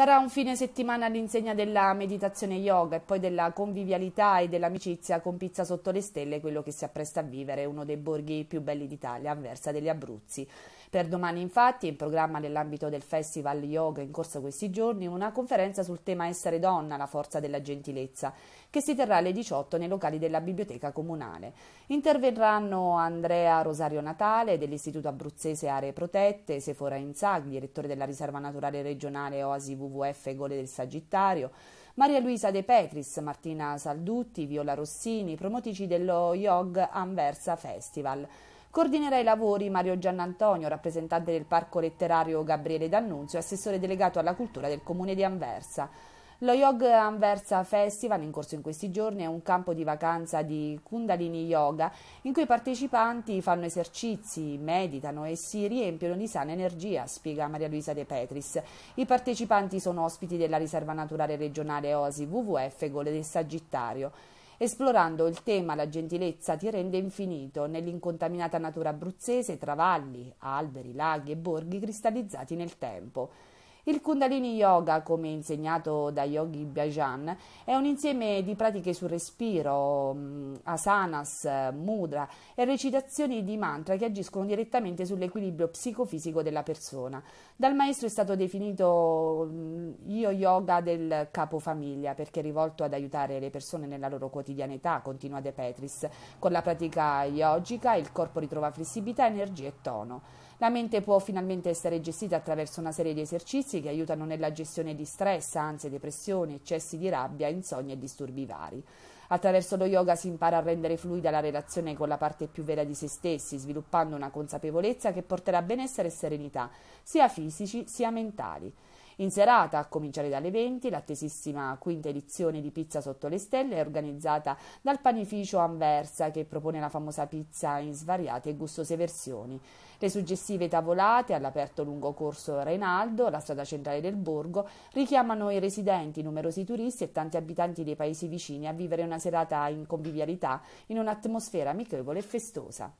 Sarà un fine settimana all'insegna della meditazione yoga e poi della convivialità e dell'amicizia con Pizza Sotto le Stelle, quello che si appresta a vivere uno dei borghi più belli d'Italia, Anversa degli Abruzzi. Per domani infatti è in programma nell'ambito del Festival Yoga in corso questi giorni una conferenza sul tema Essere donna, la forza della gentilezza, che si terrà alle 18 nei locali della Biblioteca Comunale. Interverranno Andrea Rosario Natale dell'Istituto Abruzzese Aree Protette, Sefora Inzag, direttore della Riserva Naturale Regionale Oasi WWF Gole del Sagittario, Maria Luisa De Petris, Martina Saldutti, Viola Rossini, promotrici dello Yog Anversa Festival. Coordinerà i lavori Mario Giannantonio, rappresentante del Parco Letterario Gabriele D'Annunzio, assessore delegato alla cultura del comune di Anversa. Lo Yoga Anversa Festival, in corso in questi giorni, è un campo di vacanza di Kundalini Yoga in cui i partecipanti fanno esercizi, meditano e si riempiono di sana energia, spiega Maria Luisa De Petris. I partecipanti sono ospiti della riserva naturale regionale OSI WWF Gole del Sagittario. Esplorando il tema La gentilezza ti rende infinito nell'incontaminata natura abruzzese, tra valli, alberi, laghi e borghi cristallizzati nel tempo. Il Kundalini Yoga, come insegnato da Yogi Bhajan, è un insieme di pratiche sul respiro, mm, asanas, mudra e recitazioni di mantra che agiscono direttamente sull'equilibrio psicofisico della persona. Dal maestro è stato definito mm, lo yoga del capofamiglia perché è rivolto ad aiutare le persone nella loro quotidianità, continua De Petris. Con la pratica yogica il corpo ritrova flessibilità, energia e tono. La mente può finalmente essere gestita attraverso una serie di esercizi che aiutano nella gestione di stress, ansie, depressioni, eccessi di rabbia, insonni e disturbi vari. Attraverso lo yoga si impara a rendere fluida la relazione con la parte più vera di se stessi, sviluppando una consapevolezza che porterà benessere e serenità, sia fisici sia mentali. In serata, a cominciare dalle 20, l'attesissima quinta edizione di Pizza sotto le stelle è organizzata dal panificio Anversa che propone la famosa pizza in svariate e gustose versioni. Le suggestive tavolate all'aperto lungo corso Reinaldo, la strada centrale del borgo, richiamano i residenti, numerosi turisti e tanti abitanti dei paesi vicini a vivere una serata in convivialità in un'atmosfera amichevole e festosa.